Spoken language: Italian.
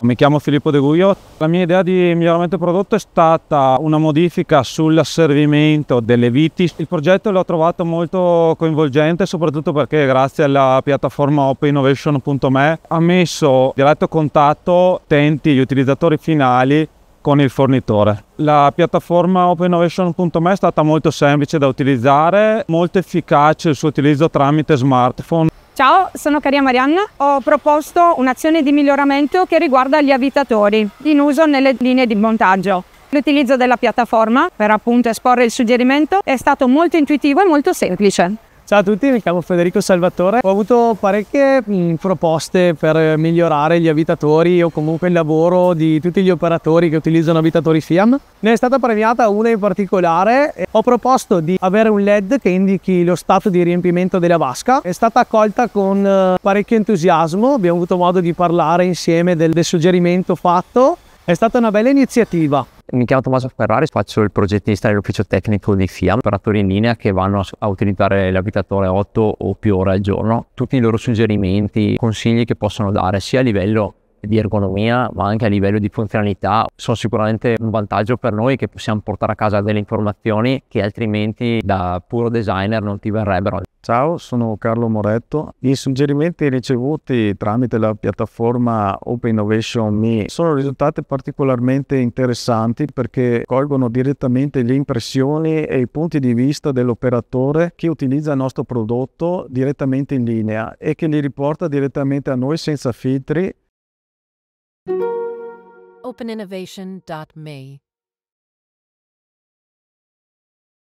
Mi chiamo Filippo De Guglio. La mia idea di miglioramento prodotto è stata una modifica sull'asservimento delle viti. Il progetto l'ho trovato molto coinvolgente, soprattutto perché grazie alla piattaforma openinnovation.me ha messo diretto contatto utenti, gli utilizzatori finali con il fornitore. La piattaforma openinnovation.me è stata molto semplice da utilizzare, molto efficace il suo utilizzo tramite smartphone. Ciao, sono Caria Marianna. Ho proposto un'azione di miglioramento che riguarda gli avvitatori in uso nelle linee di montaggio. L'utilizzo della piattaforma per appunto esporre il suggerimento è stato molto intuitivo e molto semplice. Ciao a tutti, mi chiamo Federico Salvatore. Ho avuto parecchie mh, proposte per migliorare gli abitatori o comunque il lavoro di tutti gli operatori che utilizzano abitatori FIAM. Ne è stata premiata una in particolare. Ho proposto di avere un LED che indichi lo stato di riempimento della vasca. È stata accolta con eh, parecchio entusiasmo, abbiamo avuto modo di parlare insieme del, del suggerimento fatto è stata una bella iniziativa. Mi chiamo Tommaso Ferrari, faccio il progettista dell'ufficio tecnico di FIAM, operatori in linea che vanno a utilizzare l'abitatore 8 o più ore al giorno. Tutti i loro suggerimenti, consigli che possono dare sia a livello di ergonomia ma anche a livello di funzionalità sono sicuramente un vantaggio per noi che possiamo portare a casa delle informazioni che altrimenti da puro designer non ti verrebbero. Ciao, sono Carlo Moretto. I suggerimenti ricevuti tramite la piattaforma Open Innovation Me sono risultati particolarmente interessanti perché colgono direttamente le impressioni e i punti di vista dell'operatore che utilizza il nostro prodotto direttamente in linea e che li riporta direttamente a noi senza filtri. openinnovation.me